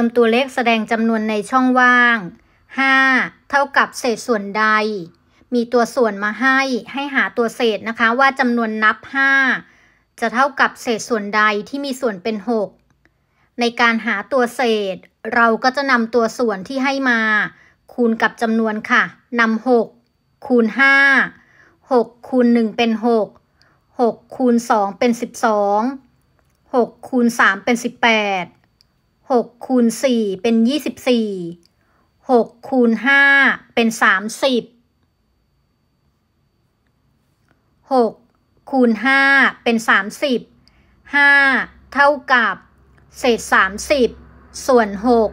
ติมตัวเลขแสดงจำนวนในช่องว่าง 5 เท่ากับเศษส่วนใด มีตัวส่วนมาให้ ให้หาตัวเศษนะคะ ว่าจำนวนนับ 5 จะเท่ากับเศษส่วนใดที่มีส่วนเป็น 6 ในการหาตัวเศษ เราก็จะนำตัวส่วนที่ให้มา คูณกับจำนวนค่ะ นำ6คูณ5 6 คูณ1เป็น 6 6 คูณ2เป็น 12 6 คูณ3เป็น 18หกคูณสี่เป็นยี่สิบสี่หกคูณห้าเป็นสามสิบหกคูณห้าเป็นสามสิบห้าเท่ากับ เศษสามสิบส่วนหก